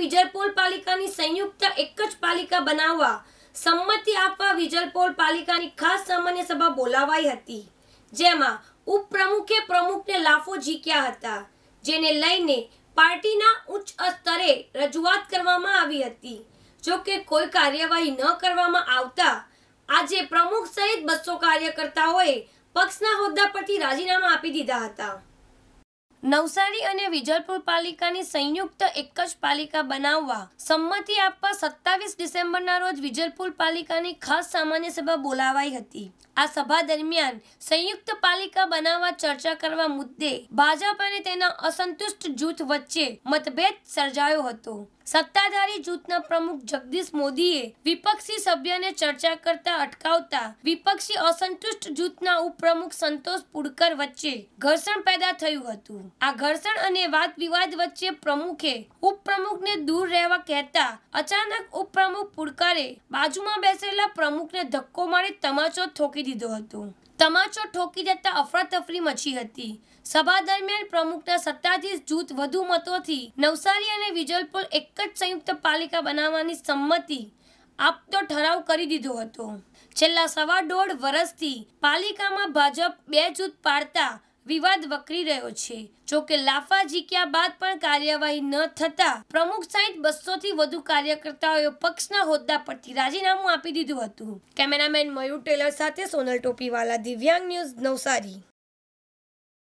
વિજરપોલ પાલિકાની સંયુક્ત એક જ પાલિકા બનાવવા સંમતિ આપવા વિજરપોલ પાલિકાની ખાસ સામાન્ય સભા બોલાવાઈ હતી જેમાં ઉપપ્રમુખે પ્રમુખને લાફો ઝીક્યા હતા જેને લઈને પાર્ટીના ઉચ્ચ સ્તરે રજૂઆત કરવામાં આવી હતી જો કે કોઈ કાર્યવાહી ન કરવામાં આવતા આજે પ્રમુખ સહિત બસો કાર્યકર્તાઓએ પક્ષના હોદ્દા પરથી રાજીનામા આપી દીધા હતા નવસારી અને વિજલપુર પાલિકાની સંયુક્ત એક જ પાલિકા બનાવવા સંમતિ આપવા સત્તાવીસ ડિસેમ્બરના રોજ વિજલપુર પાલિકાની ખાસ સામાન્ય સભા બોલાવાઈ હતી આ સભા દરમિયાન સંયુક્ત પાલિકા બનાવવા ચર્ચા કરવા મુદ્દે ભાજપ અને તેના અસંતુષ્ટ જૂથ વચ્ચે મતભેદ સર્જાયો હતો સત્તાધારી જૂથના પ્રમુખ જગદીશ મોદીએ વિપક્ષી સભ્યને ચર્ચા કરતા અટકાવતા વિપક્ષી અસંતુષ્ટ જૂથના ઉપપ્રમુખ સંતોષ પુડકર વચ્ચે ઘર્ષણ પેદા થયું હતું આ ઘર્ષણ અને વાદ વિવાદ વચ્ચે પ્રમુખે ઉપપ્રમુખને દૂર રહેવા કહેતા અચાનક ઉપપ્રમુખ પુડકારે બાજુમાં બેસેલા પ્રમુખને ધક્કો મારી તમાચો ઠોકી દીધો હતો તમાચો ઠોકી જતા અફરાતફરી મચી હતી સભા દરમિયાન પ્રમુખના સત્તાધીશ જૂથ વધુ મતોથી નવસારી અને વિજલપુર એક જ સંયુક્ત પાલિકા બનાવવાની સંમતિ આપતો ઠરાવ કરી દીધો હતો છેલ્લા સવા દોઢ વર્ષથી પાલિકામાં ભાજપ બે જૂથ પાડતા વિવાદ વકરી રહ્યો છે જો કે લાફા જીક્યા બાદ પણ કાર્યવાહી ન થતા પ્રમુખ સહિત બસો થી વધુ કાર્યકર્તાઓએ પક્ષના હોદ્દા પરથી રાજીનામું આપી દીધું હતું કેમેરામેન મયુર ટેલર સાથે સોનલ ટોપીવાલા દિવ્યાંગ ન્યૂઝ નવસારી